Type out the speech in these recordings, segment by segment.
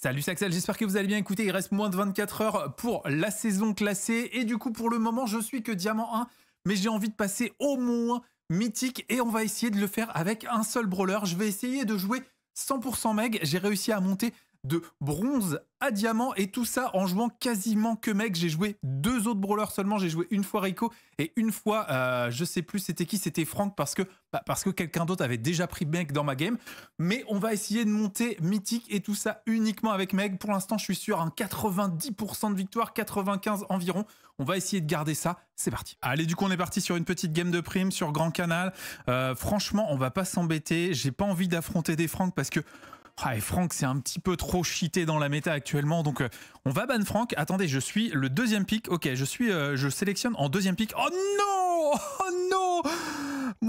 Salut Saxel, j'espère que vous allez bien. Écoutez, il reste moins de 24 heures pour la saison classée. Et du coup, pour le moment, je suis que Diamant 1, mais j'ai envie de passer au moins Mythique et on va essayer de le faire avec un seul brawler. Je vais essayer de jouer 100% Meg. J'ai réussi à monter de bronze à diamant et tout ça en jouant quasiment que mec. J'ai joué deux autres brawlers seulement. J'ai joué une fois Rico et une fois, euh, je sais plus c'était qui, c'était Franck parce que, bah, parce que quelqu'un d'autre avait déjà pris mec dans ma game. Mais on va essayer de monter mythique et tout ça uniquement avec mec. Pour l'instant, je suis sur un 90% de victoire, 95 environ. On va essayer de garder ça. C'est parti. Allez, du coup, on est parti sur une petite game de prime sur Grand Canal. Euh, franchement, on va pas s'embêter. J'ai pas envie d'affronter des Franck, parce que ah, et Franck, c'est un petit peu trop cheaté dans la méta actuellement. Donc, euh, on va ban Franck. Attendez, je suis le deuxième pic. Ok, je suis, euh, je sélectionne en deuxième pic. Oh non Oh non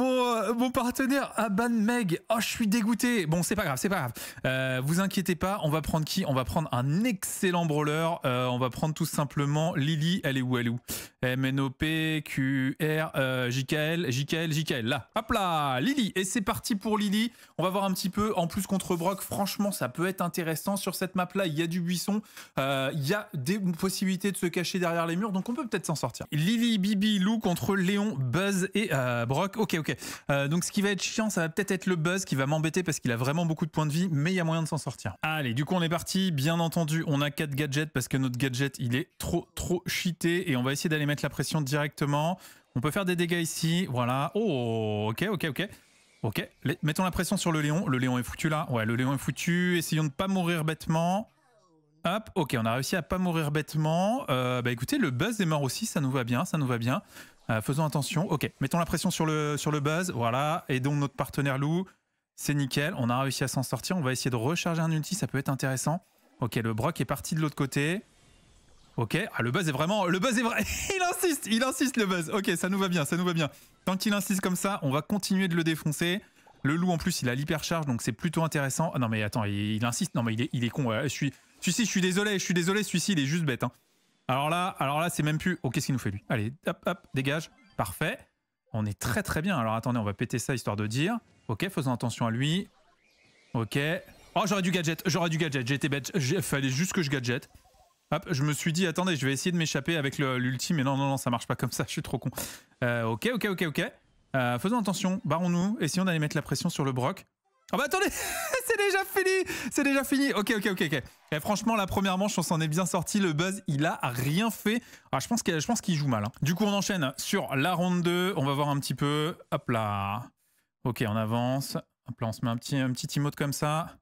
euh, mon, partenaire Aban Meg. Oh, je suis dégoûté. Bon, c'est pas grave, c'est pas grave. Euh, vous inquiétez pas, on va prendre qui On va prendre un excellent brawler. Euh, on va prendre tout simplement Lily. Elle est où Elle est où MNOP, QR, euh, JKL, JKL, JKL. Là, hop là, Lily. Et c'est parti pour Lily. On va voir un petit peu. En plus, contre Brock, franchement, ça peut être intéressant. Sur cette map-là, il y a du buisson. Il y a des possibilités de se cacher derrière les murs. Donc, on peut peut-être s'en sortir. Lily, Bibi, Lou contre Léon, Buzz et Brock. Ok, ok. Euh, donc ce qui va être chiant, ça va peut-être être le buzz qui va m'embêter parce qu'il a vraiment beaucoup de points de vie, mais il y a moyen de s'en sortir. Allez, du coup on est parti. Bien entendu, on a quatre gadgets parce que notre gadget il est trop trop cheaté et on va essayer d'aller mettre la pression directement. On peut faire des dégâts ici. Voilà. Oh, ok, ok, ok. Ok, mettons la pression sur le Léon. Le Léon est foutu là. Ouais, le Léon est foutu. Essayons de pas mourir bêtement. Hop, ok, on a réussi à pas mourir bêtement. Euh, bah écoutez, le buzz est mort aussi, ça nous va bien, ça nous va bien. Euh, faisons attention. Ok, mettons la pression sur le, sur le buzz. Voilà, Et donc notre partenaire loup C'est nickel, on a réussi à s'en sortir. On va essayer de recharger un ulti, ça peut être intéressant. Ok, le broc est parti de l'autre côté. Ok, ah, le buzz est vraiment... Le buzz est vrai Il insiste, il insiste le buzz. Ok, ça nous va bien, ça nous va bien. Tant qu'il insiste comme ça, on va continuer de le défoncer. Le loup en plus, il a l'hypercharge, donc c'est plutôt intéressant. Ah non mais attends, il, insiste. Non mais il est, il est con. je suis, celui-ci, je suis désolé, je suis désolé. Celui-ci, il est juste bête. Hein. Alors là, alors là, c'est même plus. Oh, qu'est-ce qu'il nous fait lui Allez, hop, hop, dégage. Parfait. On est très très bien. Alors attendez, on va péter ça histoire de dire. Ok, faisons attention à lui. Ok. Oh, j'aurais du gadget, j'aurais du gadget, j'étais bête. Fallait juste que je gadget. Hop, je me suis dit, attendez, je vais essayer de m'échapper avec l'ultime, mais non, non, non, ça marche pas comme ça, je suis trop con. Euh, ok, ok, ok, ok. Euh, faisons attention, barrons-nous, essayons d'aller mettre la pression sur le broc. Oh bah attendez, c'est déjà fini, c'est déjà fini. Ok, ok, ok, ok. Eh, franchement, la première manche, on s'en est bien sorti. Le buzz, il a rien fait. Ah, je pense qu'il, joue mal. Hein. Du coup, on enchaîne sur la ronde 2. On va voir un petit peu. Hop là. Ok, on avance. Hop là, on se met un petit, un petit comme ça.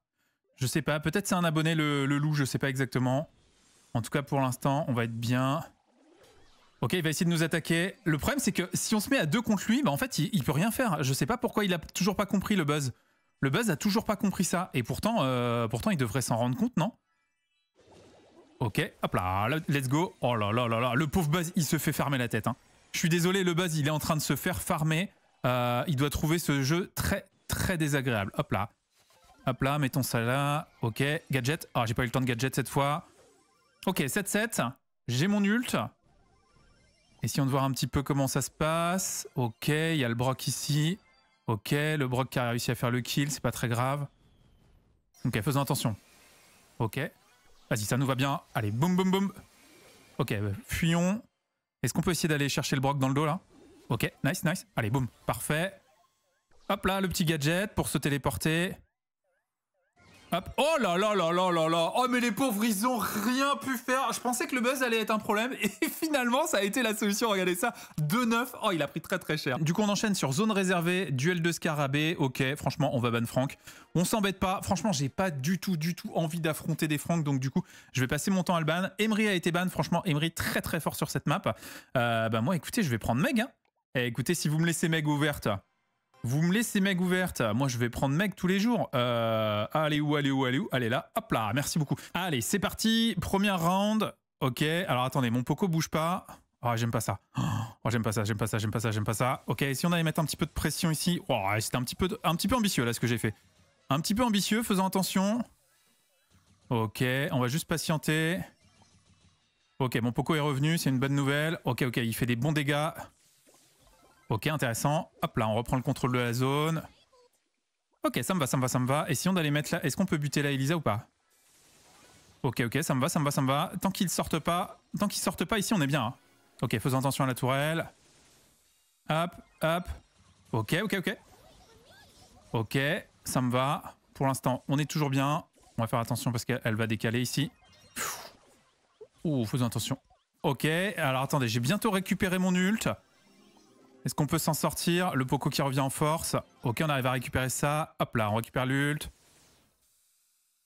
Je sais pas. Peut-être c'est un abonné le, loup. Je sais pas exactement. En tout cas, pour l'instant, on va être bien. Ok, il va essayer de nous attaquer. Le problème, c'est que si on se met à deux contre lui, bah en fait, il, il peut rien faire. Je sais pas pourquoi il a toujours pas compris le buzz. Le buzz a toujours pas compris ça. Et pourtant, euh, pourtant il devrait s'en rendre compte, non Ok, hop là, let's go. Oh là là là là, le pauvre buzz, il se fait farmer la tête. Hein. Je suis désolé, le buzz, il est en train de se faire farmer. Euh, il doit trouver ce jeu très, très désagréable. Hop là. Hop là, mettons ça là. Ok, gadget. oh, j'ai pas eu le temps de gadget cette fois. Ok, 7-7. J'ai mon ult. Essayons de voir un petit peu comment ça se passe. Ok, il y a le broc ici. Ok, le broc qui a réussi à faire le kill, c'est pas très grave. Ok, faisons attention. Ok. Vas-y, ça nous va bien. Allez, boum, boum, boum. Ok, euh, fuyons. Est-ce qu'on peut essayer d'aller chercher le broc dans le dos, là Ok, nice, nice. Allez, boum, parfait. Hop là, le petit gadget pour se téléporter. Oh là là là là là là Oh mais les pauvres ils ont rien pu faire Je pensais que le buzz allait être un problème et finalement ça a été la solution, regardez ça 2-9, oh il a pris très très cher Du coup on enchaîne sur zone réservée, duel de scarabée, ok franchement on va ban Franck On s'embête pas, franchement j'ai pas du tout du tout envie d'affronter des Francs donc du coup je vais passer mon temps à le ban Emery a été ban, franchement Emery très très fort sur cette map euh, Bah moi écoutez je vais prendre Meg hein. eh, Écoutez si vous me laissez Meg ouverte vous me laissez meg ouverte. Moi, je vais prendre meg tous les jours. Euh, allez où, allez où, allez où Allez là. Hop là. Merci beaucoup. Allez, c'est parti. Première round. Ok. Alors, attendez, mon poco bouge pas. Oh, j'aime pas ça. Oh, j'aime pas ça, j'aime pas ça, j'aime pas ça, j'aime pas ça. Ok, si on allait mettre un petit peu de pression ici. Oh, c'était un petit peu, un petit peu ambitieux là ce que j'ai fait. Un petit peu ambitieux, faisant attention. Ok, on va juste patienter. Ok, mon Poco est revenu, c'est une bonne nouvelle. Ok, ok, il fait des bons dégâts. Ok, intéressant. Hop là, on reprend le contrôle de la zone. Ok, ça me va, ça me va, ça me va. Et si on allait mettre là. Est-ce qu'on peut buter là Elisa ou pas Ok, ok, ça me va, ça me va, ça me va. Tant qu'ils sortent pas, tant qu'ils sortent pas ici, on est bien. Hein. Ok, faisons attention à la tourelle. Hop, hop. Ok, ok, ok. Ok, ça me va. Pour l'instant, on est toujours bien. On va faire attention parce qu'elle va décaler ici. Ouh, faisons attention. Ok, alors attendez, j'ai bientôt récupéré mon ult. Est-ce qu'on peut s'en sortir Le Poco qui revient en force. Ok, on arrive à récupérer ça. Hop là, on récupère l'ult.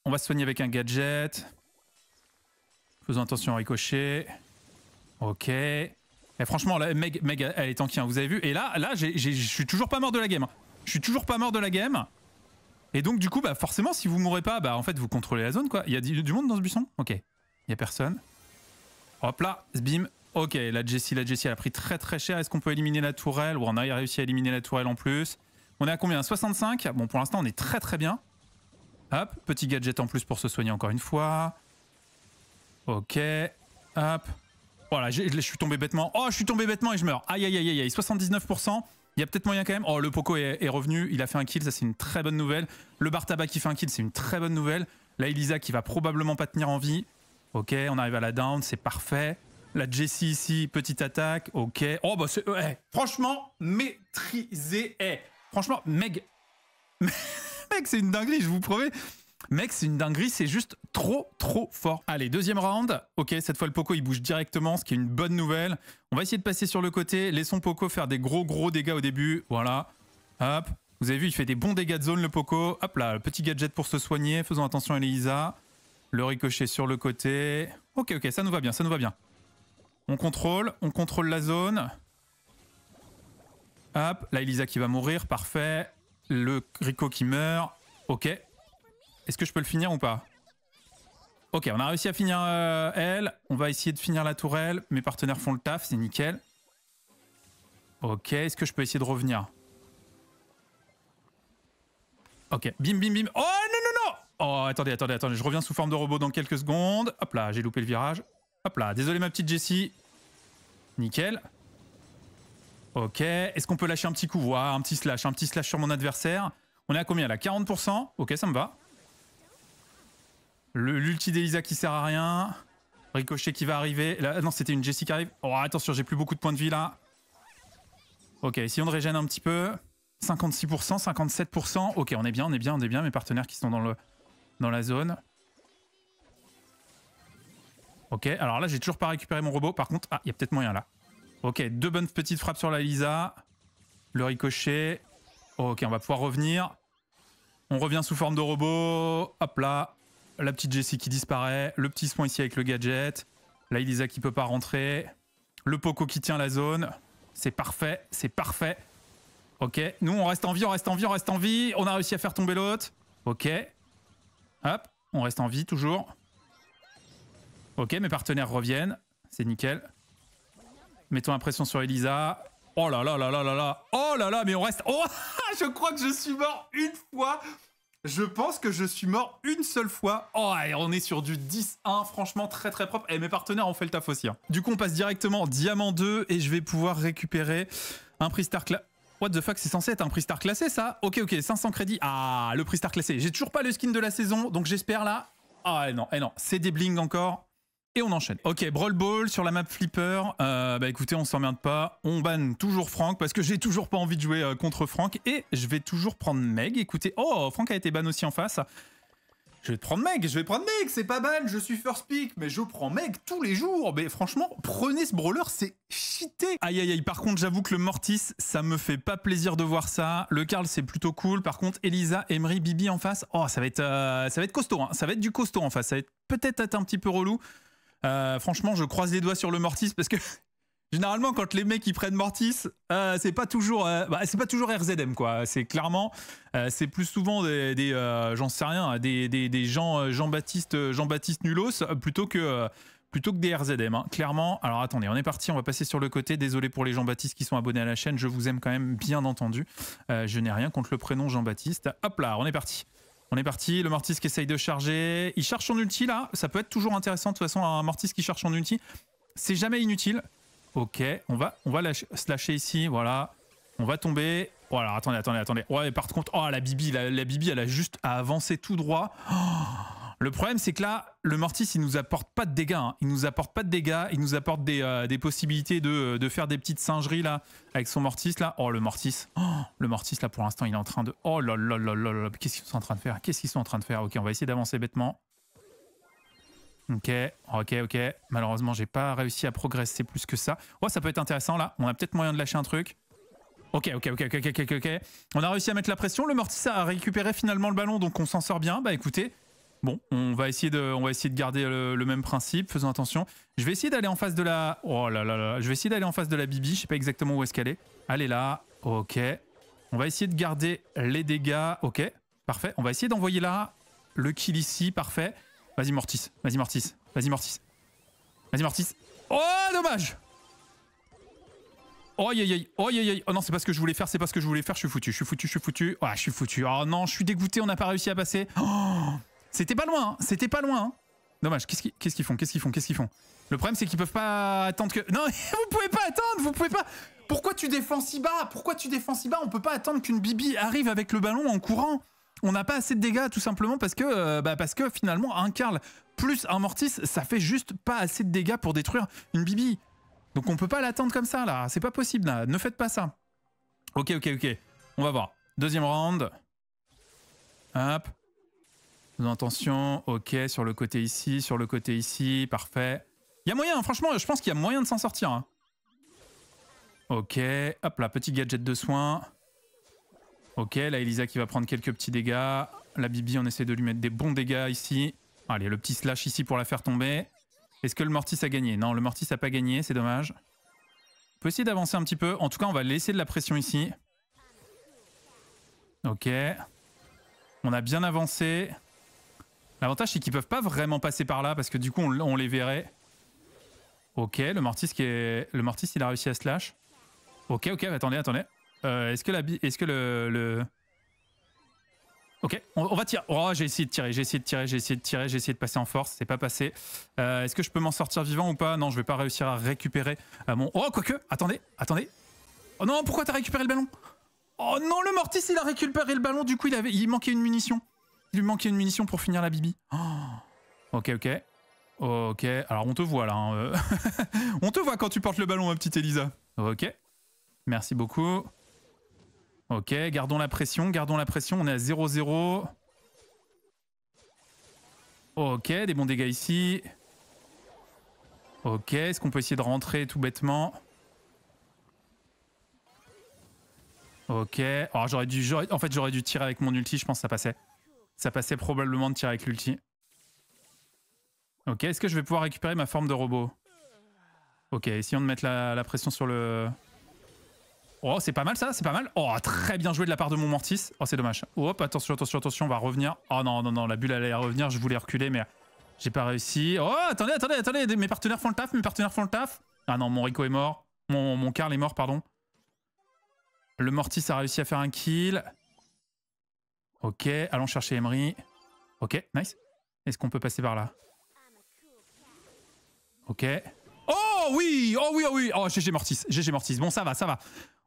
On va se soigner avec un gadget. Faisons attention à ricocher. Ok. Et eh, franchement, Meg, elle est tanky, hein, vous avez vu. Et là, là je suis toujours pas mort de la game. Hein. Je suis toujours pas mort de la game. Et donc, du coup, bah, forcément, si vous mourrez pas, bah, en fait, vous contrôlez la zone, quoi. Il y a du, monde dans ce buisson Ok. Il y a personne. Hop là, bim, Ok, la Jessie, la Jessie, elle a pris très très cher. Est-ce qu'on peut éliminer la tourelle ou On a réussi à éliminer la tourelle en plus. On est à combien 65 Bon, pour l'instant, on est très très bien. Hop, petit gadget en plus pour se soigner encore une fois. Ok, hop. Voilà, je, je suis tombé bêtement. Oh, je suis tombé bêtement et je meurs. Aïe, aïe, aïe, aïe, 79%. Il y a peut-être moyen quand même. Oh, le Poco est, revenu. Il a fait un kill. Ça, c'est une très bonne nouvelle. Le Tabac qui fait un kill, c'est une très bonne nouvelle. la Elisa qui va probablement pas tenir en vie. Ok, on arrive à la down. C'est parfait. La Jessie ici, petite attaque, ok. Oh bah c'est... Eh, franchement, maîtrisé, eh, Franchement, mec... mec, c'est une dinguerie, je vous promets. Mec, c'est une dinguerie, c'est juste trop, trop fort. Allez, deuxième round. Ok, cette fois, le Poco, il bouge directement, ce qui est une bonne nouvelle. On va essayer de passer sur le côté. Laissons Poco faire des gros, gros dégâts au début. Voilà. Hop. Vous avez vu, il fait des bons dégâts de zone, le Poco. Hop là, petit gadget pour se soigner. Faisons attention à Elisa. Le ricochet sur le côté. Ok, ok, ça nous va bien, ça nous va bien. On contrôle, on contrôle la zone. Hop, là Elisa qui va mourir, parfait. Le Rico qui meurt, ok. Est-ce que je peux le finir ou pas Ok, on a réussi à finir euh, elle. On va essayer de finir la tourelle. Mes partenaires font le taf, c'est nickel. Ok, est-ce que je peux essayer de revenir Ok, bim, bim, bim. Oh non, non, non Oh, attendez, attendez, attendez. Je reviens sous forme de robot dans quelques secondes. Hop là, j'ai loupé le virage. Hop là, désolé ma petite Jessie. Nickel. Ok, est-ce qu'on peut lâcher un petit coup voir un petit slash, un petit slash sur mon adversaire. On est à combien là 40% Ok, ça me va. L'ulti d'Elisa qui sert à rien. Ricochet qui va arriver. Là, ah non, c'était une Jessie qui arrive. Oh, attention, j'ai plus beaucoup de points de vie là. Ok, si on régène un petit peu. 56%, 57%. Ok, on est bien, on est bien, on est bien. Mes partenaires qui sont dans, le, dans la zone. Ok, alors là, j'ai toujours pas récupéré mon robot. Par contre, ah, il y a peut-être moyen là. Ok, deux bonnes petites frappes sur la Lisa. Le ricochet. Ok, on va pouvoir revenir. On revient sous forme de robot. Hop là. La petite Jessie qui disparaît. Le petit soin ici avec le gadget. La Elisa qui peut pas rentrer. Le Poco qui tient la zone. C'est parfait, c'est parfait. Ok, nous on reste en vie, on reste en vie, on reste en vie. On a réussi à faire tomber l'autre. Ok. Hop, on reste en vie toujours. Ok, mes partenaires reviennent. C'est nickel. Mettons la pression sur Elisa. Oh là là là là là là. Oh là là, mais on reste. Oh, je crois que je suis mort une fois. Je pense que je suis mort une seule fois. Oh, on est sur du 10-1, franchement très très propre. Et eh, mes partenaires ont fait le taf aussi. Hein. Du coup, on passe directement en Diamant 2 et je vais pouvoir récupérer un prix Star Class. What the fuck, c'est censé être un prix Star classé ça Ok, ok, 500 crédits. Ah, le prix Star classé. J'ai toujours pas le skin de la saison, donc j'espère là. Ah, eh non, eh non, c'est des bling encore. Et on enchaîne. Ok, Brawl Ball sur la map Flipper. Euh, bah écoutez, on s'emmerde pas. On banne toujours Franck parce que j'ai toujours pas envie de jouer euh, contre Franck. Et je vais toujours prendre Meg. Écoutez, oh, Franck a été ban aussi en face. Je vais prendre Meg, je vais prendre Meg, c'est pas ban, je suis first pick, mais je prends Meg tous les jours. Mais franchement, prenez ce brawler, c'est cheaté. Aïe aïe aïe, par contre, j'avoue que le Mortis, ça me fait pas plaisir de voir ça. Le Carl, c'est plutôt cool. Par contre, Elisa, Emery, Bibi en face, oh, ça va être, euh, ça va être costaud, hein. ça va être du costaud en face, ça va être peut-être un petit peu relou. Euh, franchement, je croise les doigts sur le Mortis parce que généralement, quand les mecs ils prennent Mortis, euh, c'est pas toujours, euh, bah, c'est pas toujours RZM quoi. C'est clairement, c'est plus souvent des, j'en sais rien, des, des, gens Jean-Baptiste Jean-Baptiste Nulos plutôt que plutôt que des RZM, hein. clairement. Alors attendez, on est parti, on va passer sur le côté. Désolé pour les Jean-Baptiste qui sont abonnés à la chaîne, je vous aime quand même, bien entendu. je n'ai rien contre le prénom Jean-Baptiste. Hop là, on est parti. On est parti, le Mortis qui essaye de charger. Il charge son ulti là, ça peut être toujours intéressant de toute façon un Mortis qui charge son ulti. C'est jamais inutile. Ok, on va, on va se lâcher ici, voilà. On va tomber. Voilà, oh, attendez, attendez, attendez. Ouais, mais par contre, oh la Bibi, la, Bibi elle a juste à avancer tout droit. Oh le problème, c'est que là, le Mortis, il nous apporte pas de dégâts. Hein. Il nous apporte pas de dégâts. Il nous apporte des, euh, des possibilités de, euh, de, faire des petites singeries là avec son Mortis là. Oh le Mortis, oh, le Mortis là pour l'instant, il est en train de. Oh là là là là là. Qu'est-ce qu'ils sont en train de faire Qu'est-ce qu'ils sont en train de faire Ok, on va essayer d'avancer bêtement. Ok, ok, ok. Malheureusement, j'ai pas réussi à progresser plus que ça. Oh, ça peut être intéressant là. On a peut-être moyen de lâcher un truc. Ok, ok, ok, ok, ok, ok. On a réussi à mettre la pression. Le Mortis a récupéré finalement le ballon, donc on s'en sort bien. Bah écoutez, Bon, on va essayer de, on va essayer de garder le, même principe, faisons attention. Je vais essayer d'aller en face de la... Oh là là là, je vais essayer d'aller en face de la Bibi, je sais pas exactement où est-ce qu'elle est. Allez là, ok. On va essayer de garder les dégâts, ok. Parfait, on va essayer d'envoyer là le kill ici, parfait. Vas-y Mortis, vas-y Mortis, vas-y Mortis. Vas-y Mortis. Oh, dommage Oh, aïe, aïe, oh, aïe, Oh non, c'est pas ce que je voulais faire, c'est pas ce que je voulais faire. Je suis foutu, je suis foutu, je suis foutu. Ah, je suis foutu. Oh non, je suis dégoûté, on n'a pas réussi à passer. Oh c'était pas loin, hein. c'était pas loin. Hein. Dommage, qu'est-ce qu'ils font Qu'est-ce qu'ils font Qu'est-ce qu'ils font Le problème, c'est qu'ils peuvent pas attendre que... Non, vous pouvez pas attendre, vous pouvez pas... Pourquoi tu défends si bas Pourquoi tu défends si bas On peut pas attendre qu'une Bibi arrive avec le ballon en courant. On n'a pas assez de dégâts, tout simplement, parce que, euh, bah, parce que finalement, un Karl plus un Mortis, ça fait juste pas assez de dégâts pour détruire une Bibi. Donc on peut pas l'attendre comme ça, là. C'est pas possible, là. Ne faites pas ça. Ok, ok, ok. On va voir. Deuxième round. Hop. Attention, ok, sur le côté ici, sur le côté ici, parfait. Il y a moyen, hein, franchement, je pense qu'il y a moyen de s'en sortir. Hein. Ok, hop là, petit gadget de soin. Ok, là, Elisa qui va prendre quelques petits dégâts. La Bibi, on essaie de lui mettre des bons dégâts ici. Allez, le petit slash ici pour la faire tomber. Est-ce que le Mortis a gagné Non, le Mortis n'a pas gagné, c'est dommage. On peut essayer d'avancer un petit peu. En tout cas, on va laisser de la pression ici. Ok. On a bien avancé. L'avantage, c'est qu'ils peuvent pas vraiment passer par là parce que du coup, on, les verrait. Ok, le Mortis, qui est... le Mortis, il a réussi à slash. Ok, ok, attendez, attendez. Euh, est-ce que, la... Est -ce que le, le... Ok, on, va tirer. Oh, j'ai essayé de tirer, j'ai essayé de tirer, j'ai essayé de tirer, j'ai essayé de passer en force, c'est pas passé. Euh, est-ce que je peux m'en sortir vivant ou pas Non, je vais pas réussir à récupérer euh, mon. Oh, quoique Attendez, attendez Oh non, pourquoi t'as récupéré le ballon Oh non, le Mortis, il a récupéré le ballon, du coup, il, avait... il manquait une munition. Il lui manquait une munition pour finir la bibi. Oh. Ok, ok. Ok, alors on te voit là. Hein, euh. on te voit quand tu portes le ballon, ma petite Elisa. Ok. Merci beaucoup. Ok, gardons la pression, gardons la pression. On est à 0-0. Ok, des bons dégâts ici. Ok, est-ce qu'on peut essayer de rentrer tout bêtement Ok. Alors j'aurais dû... En fait, j'aurais dû tirer avec mon ulti, je pense que ça passait. Ça passait probablement de tirer avec l'ulti. Ok, est-ce que je vais pouvoir récupérer ma forme de robot Ok, essayons de mettre la, pression sur le... Oh, c'est pas mal ça, c'est pas mal. Oh, très bien joué de la part de mon Mortis. Oh, c'est dommage. Hop, attention, attention, attention, on va revenir. Oh non, non, non, la bulle allait revenir, je voulais reculer, mais j'ai pas réussi. Oh, attendez, attendez, attendez, mes partenaires font le taf, mes partenaires font le taf. Ah non, mon Rico est mort. Mon, mon Karl est mort, pardon. Le Mortis a réussi à faire un kill. Ok, allons chercher Emery. Ok, nice. Est-ce qu'on peut passer par là Ok. Oh oui Oh oui, oh oui Oh, GG Mortis, GG Mortis. Bon, ça va, ça va.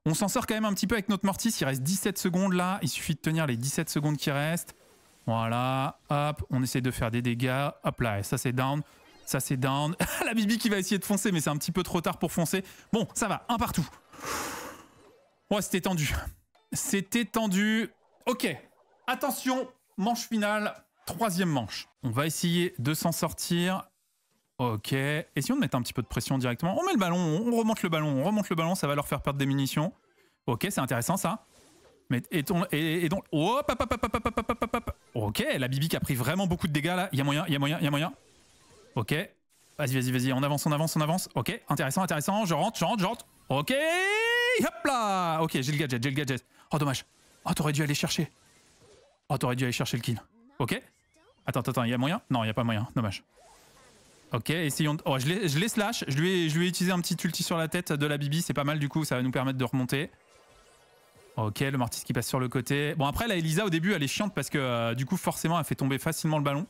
On s'en sort quand même un petit peu avec notre Mortis. Il reste 17 secondes là. Il suffit de tenir les 17 secondes qui restent. Voilà. Hop, on essaie de faire des dégâts. Hop là, ça c'est down. Ça c'est down. La Bibi qui va essayer de foncer, mais c'est un petit peu trop tard pour foncer. Bon, ça va, un partout. Ouais, c'était tendu. C'était tendu. Ok, Attention, manche finale, troisième manche. On va essayer de s'en sortir. Ok, essayons de mettre un petit peu de pression directement. On met le ballon, on remonte le ballon, on remonte le ballon, ça va leur faire perdre des munitions. Ok, c'est intéressant ça. Mais, et, on, et, donc, oh, hop, hop, hop, hop, hop, hop, hop, hop. Ok, la Bibi qui a pris vraiment beaucoup de dégâts là. Il y a moyen, il y a moyen, il y a moyen. Ok, vas-y, vas-y, vas-y, on avance, on avance, on avance. Ok, intéressant, intéressant, je rentre, je rentre, je rentre. Ok, hop là. Ok, j'ai le gadget, j'ai le gadget. Oh, dommage. Oh, t'aurais dû aller chercher. Oh, t'aurais dû aller chercher le kill. Ok Attends, attends, il y a moyen Non, il a pas moyen, dommage. Ok, essayons... De... Oh, je l'ai, slash, je lui, ai, je lui ai utilisé un petit ulti sur la tête de la Bibi, c'est pas mal du coup, ça va nous permettre de remonter. Ok, le mortiste qui passe sur le côté. Bon, après, la Elisa, au début, elle est chiante parce que, euh, du coup, forcément, elle fait tomber facilement le ballon.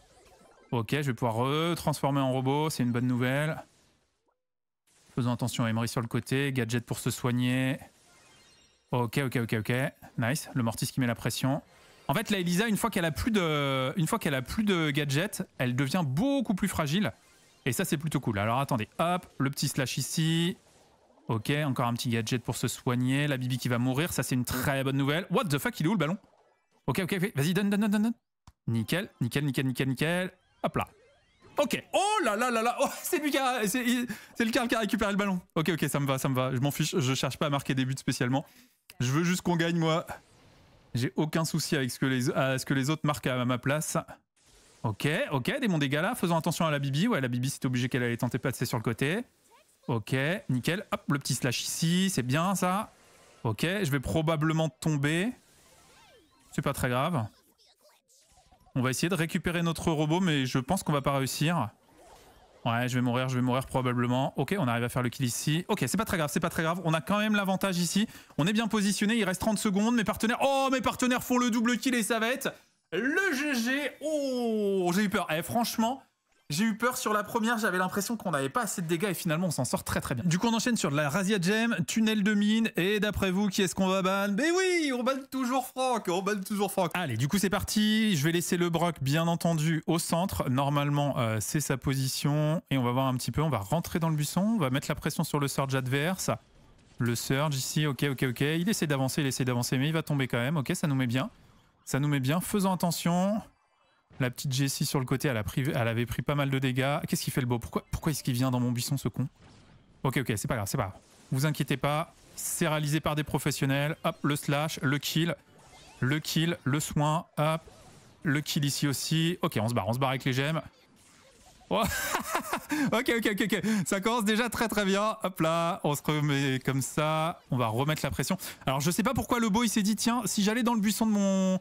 Ok, je vais pouvoir retransformer en robot, c'est une bonne nouvelle. Faisons attention à Emery sur le côté, gadget pour se soigner. Ok, ok, ok, ok. Nice, le Mortis qui met la pression. En fait, la Elisa, une fois qu'elle a plus de, une fois qu'elle a plus de gadgets, elle devient beaucoup plus fragile. Et ça, c'est plutôt cool. Alors attendez, hop, le petit slash ici. Ok, encore un petit gadget pour se soigner. La Bibi qui va mourir, ça c'est une très bonne nouvelle. What the fuck, il est où le ballon Ok, ok, vas-y, donne, donne, donne, donne. Nickel, nickel, nickel, nickel, nickel. Hop là. Ok. Oh là là là là. Oh, c'est lui qui a, c'est, le Karl qui a récupéré le ballon. Ok, ok, ça me va, ça me va. Je m'en fiche, je cherche pas à marquer des buts spécialement. Je veux juste qu'on gagne, moi. J'ai aucun souci avec ce que, les, à ce que les autres marquent à ma place. Ok, ok, des démon dégâts là, faisons attention à la Bibi. Ouais, la Bibi, c'était obligé qu'elle allait tenter de passer sur le côté. Ok, nickel. Hop, le petit slash ici, c'est bien ça. Ok, je vais probablement tomber. C'est pas très grave. On va essayer de récupérer notre robot, mais je pense qu'on va pas réussir. Ouais, je vais mourir, je vais mourir probablement. Ok, on arrive à faire le kill ici. Ok, c'est pas très grave, c'est pas très grave. On a quand même l'avantage ici. On est bien positionné, il reste 30 secondes. Mes partenaires... Oh, mes partenaires font le double kill et ça va être le GG. Oh, j'ai eu peur. Eh, franchement... J'ai eu peur sur la première, j'avais l'impression qu'on n'avait pas assez de dégâts et finalement on s'en sort très très bien. Du coup on enchaîne sur la Razia Gem, tunnel de mine et d'après vous qui est-ce qu'on va ban Mais oui, on ban toujours Franck, on ban toujours Franck. Allez, du coup c'est parti, je vais laisser le Brock bien entendu au centre. Normalement euh, c'est sa position et on va voir un petit peu, on va rentrer dans le buisson, on va mettre la pression sur le surge adverse. Le surge ici, ok, ok, ok. Il essaie d'avancer, il essaie d'avancer, mais il va tomber quand même. Ok, ça nous met bien. Ça nous met bien. Faisons attention. La petite Jessie sur le côté, elle, avait pris pas mal de dégâts. Qu'est-ce qu'il fait le beau Pourquoi, est-ce qu'il vient dans mon buisson, ce con Ok, ok, c'est pas grave, c'est pas grave. Vous inquiétez pas, c'est réalisé par des professionnels. Hop, le slash, le kill, le kill, le soin, hop, le kill ici aussi. Ok, on se barre, on se barre avec les gemmes. Oh! ok, ok, ok, ok. Ça commence déjà très très bien. Hop là, on se remet comme ça. On va remettre la pression. Alors je sais pas pourquoi le beau il s'est dit tiens, si j'allais dans le buisson de mon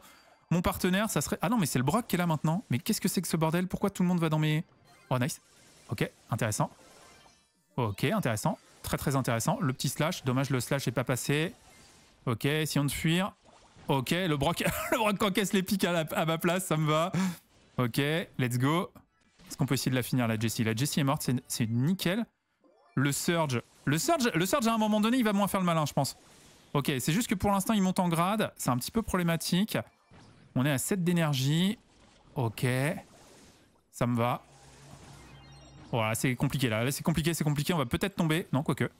mon partenaire, ça serait... Ah non, mais c'est le Brock qui est là maintenant. Mais qu'est-ce que c'est que ce bordel Pourquoi tout le monde va dans mes... Oh, nice. Ok, intéressant. Ok, intéressant. Très, très intéressant. Le petit slash. Dommage, le slash n'est pas passé. Ok, essayons de fuir. Ok, le Brock, le broc encaisse les pics à, ma place, ça me va. Ok, let's go. Est-ce qu'on peut essayer de la finir, la Jessie La Jessie est morte, c'est nickel. Le Surge. Le Surge, le Surge, à un moment donné, il va moins faire le malin, je pense. Ok, c'est juste que pour l'instant, il monte en grade. C'est un petit peu problématique. On est à 7 d'énergie. Ok. Ça me va. Voilà, c'est compliqué là. c'est compliqué, c'est compliqué. On va peut-être tomber. Non, quoique.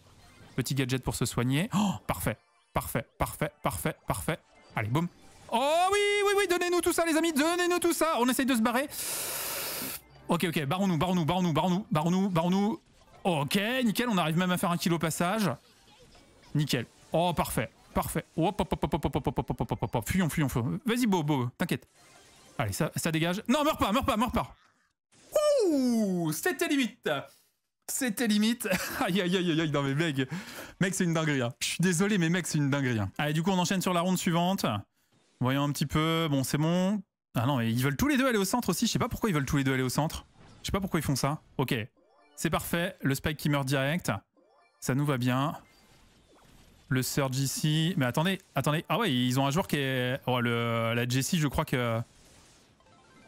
Petit gadget pour se soigner. Oh, parfait. Parfait, parfait, parfait, parfait. Allez, boum. Oh oui, oui, oui, donnez-nous tout ça, les amis. Donnez-nous tout ça. On essaye de se barrer. Ok, ok, barrons-nous, barrons-nous, barrons-nous, barrons-nous, barrons-nous, barons nous Ok, nickel, on arrive même à faire un kilo passage. Nickel. Oh, parfait. Parfait. Hop, hop, hop, hop, hop, hop, hop, hop, hop, hop, Fuyons, fuyons, fuyons. Vas-y, Bobo, t'inquiète. Allez, ça, ça dégage. Non, meurs pas, meurs pas, meurs pas. Ouh, c'était limite. C'était limite. aïe, aïe, aïe, aïe, dans mes mec, mec, c'est une dinguerie. Hein. Je suis désolé, mais mec, c'est une dinguerie. Hein. Allez, du coup, on enchaîne sur la ronde suivante. Voyons un petit peu. Bon, c'est bon. Ah non, mais ils veulent tous les deux aller au centre aussi. Je sais pas pourquoi ils veulent tous les deux aller au centre. Je sais pas pourquoi ils font ça. Ok, c'est parfait. Le spike qui meurt direct. Ça nous va bien. Le Surge ici. Mais attendez, attendez. Ah ouais, ils ont un joueur qui est. Oh, le... La Jessie, je crois que.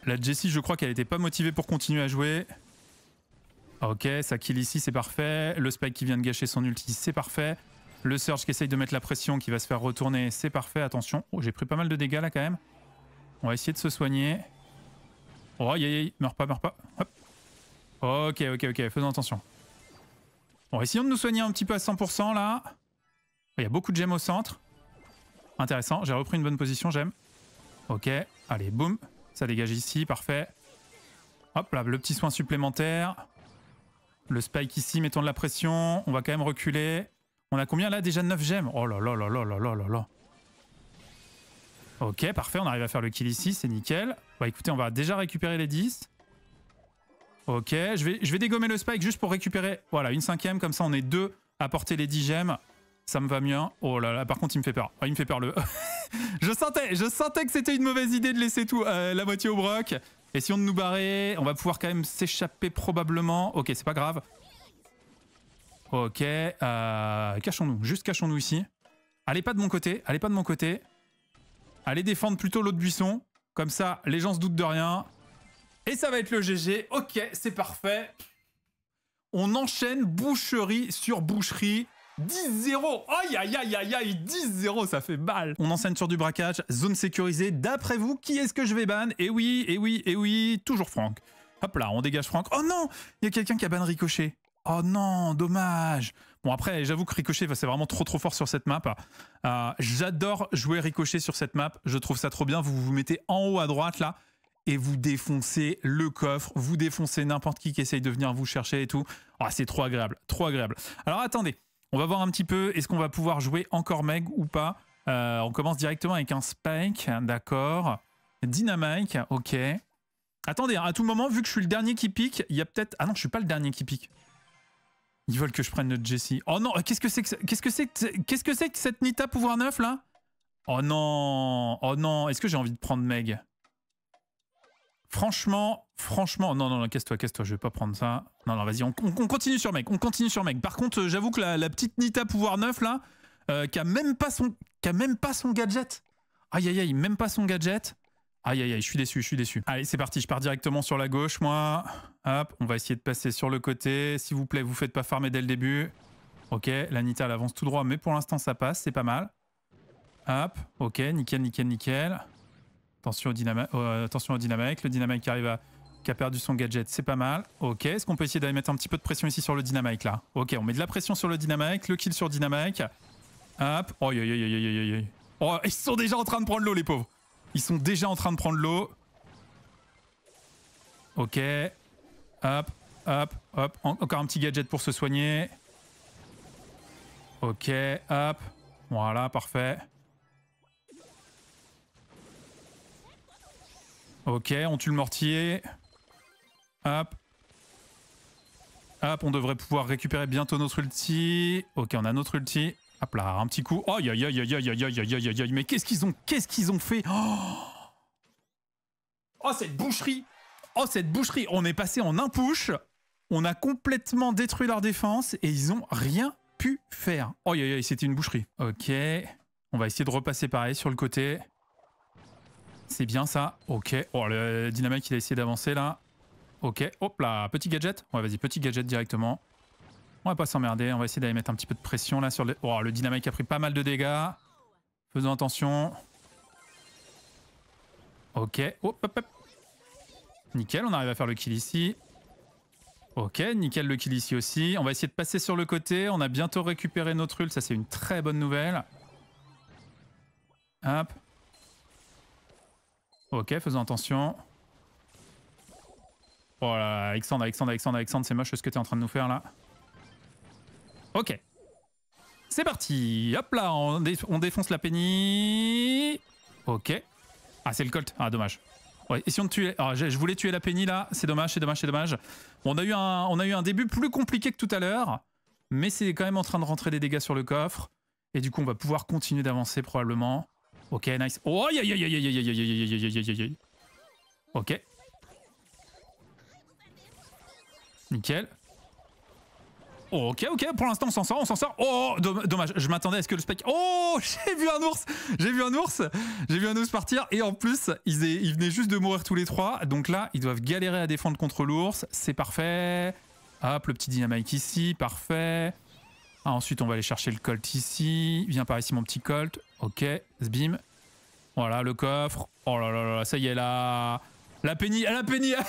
La Jessie, je crois qu'elle était pas motivée pour continuer à jouer. Ok, ça kill ici, c'est parfait. Le Spike qui vient de gâcher son ulti, c'est parfait. Le Surge qui essaye de mettre la pression, qui va se faire retourner, c'est parfait. Attention. Oh, j'ai pris pas mal de dégâts là quand même. On va essayer de se soigner. Oh, aïe, aïe, aïe. Meurs pas, meurs pas. Ok, ok, ok. Faisons attention. Bon, essayons de nous soigner un petit peu à 100% là. Il y a beaucoup de gemmes au centre. Intéressant, j'ai repris une bonne position, j'aime. Ok, allez, boum. Ça dégage ici, parfait. Hop là, le petit soin supplémentaire. Le spike ici, mettons de la pression. On va quand même reculer. On a combien là Déjà 9 gemmes. Oh là là là là là là là là. Ok, parfait, on arrive à faire le kill ici, c'est nickel. Bah écoutez, on va déjà récupérer les 10. Ok, je vais, je vais dégommer le spike juste pour récupérer, voilà, une cinquième, comme ça on est deux à porter les 10 gemmes. Ça me va bien. Oh là là, par contre, il me fait peur. il me fait peur le. je sentais, je sentais que c'était une mauvaise idée de laisser tout euh, la moitié au broc. Et si on nous barrer, on va pouvoir quand même s'échapper probablement. Ok, c'est pas grave. Ok, euh, cachons-nous, juste cachons-nous ici. Allez pas de mon côté, allez pas de mon côté. Allez défendre plutôt l'autre buisson. Comme ça, les gens se doutent de rien. Et ça va être le GG. Ok, c'est parfait. On enchaîne boucherie sur boucherie. 10-0 Aïe aïe aïe aïe aïe 10-0, ça fait mal! On enseigne sur du braquage, zone sécurisée. D'après vous, qui est-ce que je vais ban Eh oui, eh oui, eh oui, toujours Franck. Hop là, on dégage Franck. Oh non Il y a quelqu'un qui a ban Ricochet. Oh non, dommage Bon après, j'avoue que Ricochet, c'est vraiment trop trop fort sur cette map. Euh, j'adore jouer Ricochet sur cette map, je trouve ça trop bien. Vous vous mettez en haut à droite là, et vous défoncez le coffre, vous défoncez n'importe qui qui essaye de venir vous chercher et tout. Ah, c'est trop agréable, trop agréable. Alors attendez, on va voir un petit peu, est-ce qu'on va pouvoir jouer encore Meg ou pas euh, On commence directement avec un Spike, d'accord. Dynamite, ok. Attendez, à tout moment, vu que je suis le dernier qui pique, il y a peut-être... Ah non, je suis pas le dernier qui pique. Ils veulent que je prenne notre Jessie. Oh non, euh, qu'est-ce que c'est que qu'est-ce que c'est qu'est-ce que c'est que cette Nita pouvoir neuf là Oh non, oh non, est-ce que j'ai envie de prendre Meg Franchement, Franchement, non, non, non casse-toi, casse-toi, je vais pas prendre ça. Non, non, vas-y, on, continue sur mec, on continue sur mec. Par contre, euh, j'avoue que la, petite Nita pouvoir 9, là, euh, qui a même pas son, qui a même pas son gadget. Aïe, aïe, aïe, même pas son gadget. Aïe, aïe, aïe, je suis déçu, je suis déçu. Allez, c'est parti, je pars directement sur la gauche, moi. Hop, on va essayer de passer sur le côté. S'il vous plaît, vous faites pas farmer dès le début. Ok, la Nita, elle avance tout droit, mais pour l'instant, ça passe, c'est pas mal. Hop, ok, nickel, nickel, nickel. Attention au, dynamic, euh, attention au dynamique, le dynamique qui arrive à a perdu son gadget, c'est pas mal. Ok, est-ce qu'on peut essayer d'aller mettre un petit peu de pression ici sur le dynamite là Ok, on met de la pression sur le dynamite, le kill sur dynamite. Hop. Oh, oh, ils sont déjà en train de prendre l'eau les pauvres. Ils sont déjà en train de prendre l'eau. Ok. Hop, hop, hop. encore un petit gadget pour se soigner. Ok, hop. Voilà, parfait. Ok, on tue le mortier. Hop. Hop, on devrait pouvoir récupérer bientôt notre ulti. Ok, on a notre ulti. Hop là, un petit coup. Oh, aïe, aïe, aïe, aïe, aïe, aïe, aïe, aïe, mais qu'est-ce qu'ils ont, qu'est-ce qu'ils ont fait oh! oh, cette boucherie Oh, cette boucherie On est passé en un push, on a complètement détruit leur défense et ils ont rien pu faire. Oh, aïe, aïe, c'était une boucherie. Ok, on va essayer de repasser pareil sur le côté. C'est bien ça. Ok. Oh, le dynamique, il a essayé d'avancer là. Ok, hop là, petit gadget. Ouais, vas-y, petit gadget directement. On va pas s'emmerder, on va essayer d'aller mettre un petit peu de pression là sur le... Oh, le dynamite a pris pas mal de dégâts. Faisons attention. Ok, hop, hop, hop. Nickel, on arrive à faire le kill ici. Ok, nickel le kill ici aussi. On va essayer de passer sur le côté. On a bientôt récupéré notre ult, ça c'est une très bonne nouvelle. Hop. Ok, faisons attention. Alexandre, Alexandre, Alexandre, Alexandre, c'est moche ce que t'es en train de nous faire là. Ok. C'est parti. Hop là, on, défonce la Penny. Ok. Ah, c'est le Colt. Ah, dommage. Ouais, et si on tuait. je, voulais tuer la Penny là. C'est dommage, c'est dommage, c'est dommage. on, a eu un, on a eu un début plus compliqué que tout à l'heure. Mais c'est quand même en train de rentrer des dégâts sur le coffre. Et du coup, on va pouvoir continuer d'avancer probablement. Ok, nice. Oh, aïe, aïe, aïe, aïe, aïe, aïe, aïe, aïe, aïe, aïe, aïe, aïe, aïe. Ok. Nickel. Oh, ok, ok, pour l'instant on s'en sort, on s'en sort. Oh, dommage, je m'attendais à ce que le spec... Oh, j'ai vu un ours J'ai vu un ours J'ai vu un ours partir, et en plus, ils, ils, venaient juste de mourir tous les trois, donc là, ils doivent galérer à défendre contre l'ours, c'est parfait. Hop, le petit dynamite ici, parfait. Ah, ensuite, on va aller chercher le colt ici. Viens par ici, mon petit colt. Ok, bim. Voilà, le coffre. Oh là là là, ça y est là la Penny, la Penny, la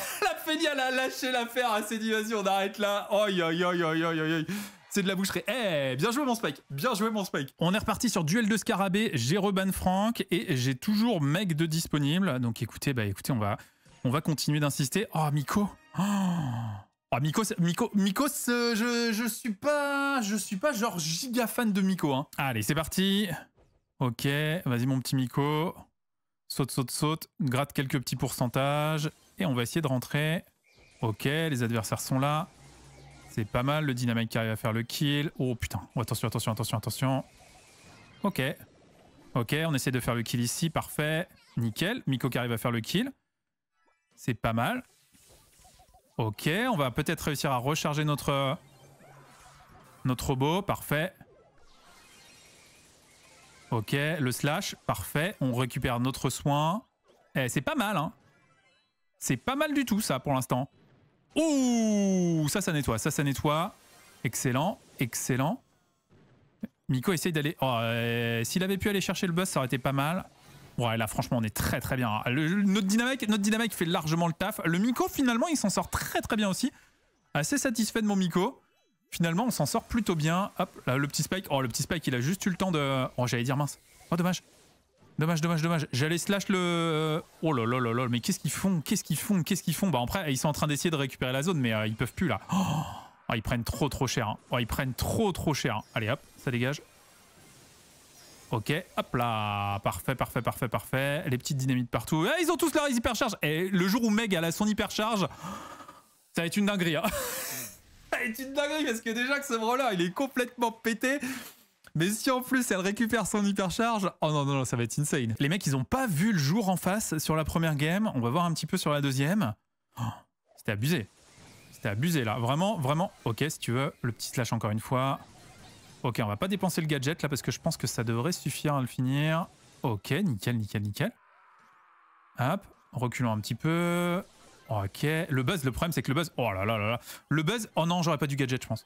Penny, elle a lâché l'affaire. Elle s'est dit, vas-y, on arrête là. Oi, C'est de la boucherie. Eh, bien joué mon Spike. Bien joué mon Spike. On est reparti sur duel de scarabée. J'ai Reban Frank et j'ai toujours Meg de disponible. Donc écoutez, bah écoutez, on va, on va continuer d'insister. Oh Miko. Oh. oh Miko, Miko, Miko, je, je suis pas, je suis pas genre giga fan de Miko. Hein. Allez, c'est parti. Ok, vas-y mon petit Miko. Saute, saute, saute, gratte quelques petits pourcentages. Et on va essayer de rentrer. Ok, les adversaires sont là. C'est pas mal, le dynamite qui arrive à faire le kill. Oh putain, oh, attention, attention, attention, attention. Ok. Ok, on essaie de faire le kill ici, parfait. Nickel, Miko qui arrive à faire le kill. C'est pas mal. Ok, on va peut-être réussir à recharger notre, notre robot, parfait. Ok, le slash, parfait. On récupère notre soin. Eh, c'est pas mal, hein. C'est pas mal du tout, ça, pour l'instant. Ouh Ça, ça nettoie, ça, ça nettoie. Excellent, excellent. Miko essaye d'aller... Oh, euh, s'il avait pu aller chercher le bus ça aurait été pas mal. Ouais, là, franchement, on est très, très bien. Hein. notre, dynamique, notre dynamique fait largement le taf. Le Miko, finalement, il s'en sort très, très bien aussi. Assez satisfait de mon Miko finalement, on s'en sort plutôt bien. Hop, là, le petit Spike. Oh, le petit Spike, il a juste eu le temps de... Oh, j'allais dire mince. Oh, dommage. Dommage, dommage, dommage. J'allais slash le... Euh, oh là là là là, mais qu'est-ce qu'ils font Qu'est-ce qu'ils font Qu'est-ce qu'ils font Bah après, ils sont en train d'essayer de récupérer la zone, mais euh, ils peuvent plus là. Oh! oh, ils prennent trop trop cher. Hein. Oh, ils prennent trop trop cher. Hein. Allez hop, ça dégage. Ok, hop là, parfait, parfait, parfait, parfait. Les petites dynamites partout. Ah, ils ont tous leur hypercharge. Et le jour où Meg a son hypercharge, ça va être une dinguerie. Hein. tu te dinguerie parce que déjà que ce bras-là, il est complètement pété. Mais si en plus elle récupère son hypercharge, oh non, non, non, ça va être insane. Les mecs, ils ont pas vu le jour en face sur la première game. On va voir un petit peu sur la deuxième. Oh, c'était abusé. C'était abusé là. Vraiment, vraiment. Ok, si tu veux, le petit slash encore une fois. Ok, on va pas dépenser le gadget là parce que je pense que ça devrait suffire à le finir. Ok, nickel, nickel, nickel. Hop, reculons un petit peu. Ok, le buzz, le problème c'est que le buzz... Oh là là là là. Le buzz... Oh non, j'aurais pas du gadget, je pense.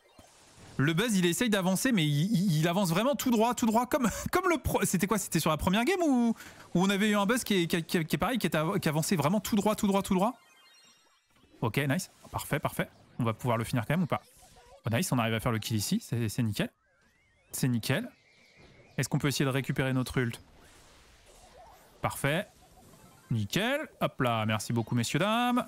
Le buzz, il essaye d'avancer, mais il, avance vraiment tout droit, tout droit, comme, comme le... Pro... C'était quoi C'était sur la première game ou, où on avait eu un buzz qui est, qui, est pareil, qui, était, qui avançait vraiment tout droit, tout droit, tout droit Ok, nice. Parfait, parfait. On va pouvoir le finir quand même ou pas oh, Nice, on arrive à faire le kill ici, c'est nickel. C'est nickel. Est-ce qu'on peut essayer de récupérer notre ult Parfait. Nickel. Hop là, merci beaucoup messieurs, dames.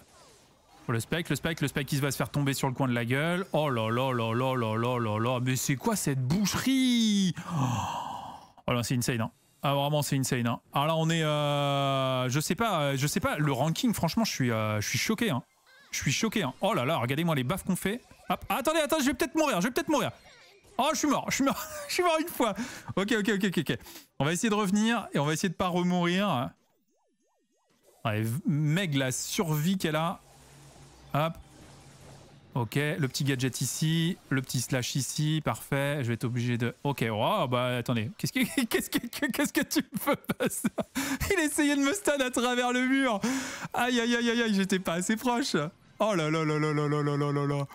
le spec, le spec, le spec qui va se faire tomber sur le coin de la gueule. Oh là là là là là là là là. Mais c'est quoi cette boucherie Oh là, c'est insane. Hein. Ah vraiment, c'est insane. Hein. Alors ah, là, on est... Euh... Je sais pas, je sais pas. Le ranking, franchement, je suis, euh, je suis choqué. Hein. Je suis choqué. Hein. Oh là là, regardez-moi les baffes qu'on fait. Hop. Ah, attendez, attendez, je vais peut-être mourir, je vais peut-être mourir. Oh, je suis mort, je suis mort, je suis mort une fois. Ok, ok, ok, ok. On va essayer de revenir et on va essayer de pas remourir. Allez, Meg, la survie qu'elle a. Hop. Ok, le petit gadget ici, le petit slash ici, parfait. Je vais être obligé de... Ok, oh bah attendez, qu'est-ce que, qu'est-ce que, qu'est-ce que tu me fais ça Il essayait de me stun à travers le mur. Aïe, aïe, aïe, aïe, aïe, j'étais pas assez proche. Oh là là là là là là là là là là.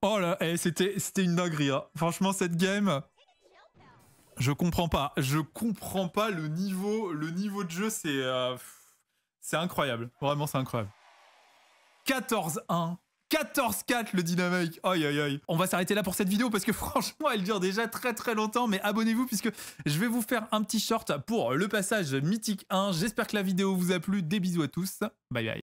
Oh là, Et eh, c'était, c'était une dinguerie. Hein. Franchement, cette game, je comprends pas. Je comprends pas le niveau, le niveau de jeu, c'est... Euh, c'est incroyable. Vraiment, c'est incroyable. 14-1. 14-4 le dynamique. Aïe aïe aïe. On va s'arrêter là pour cette vidéo parce que franchement, elle dure déjà très très longtemps. Mais abonnez-vous puisque je vais vous faire un petit short pour le passage mythique 1. J'espère que la vidéo vous a plu. Des bisous à tous. Bye bye.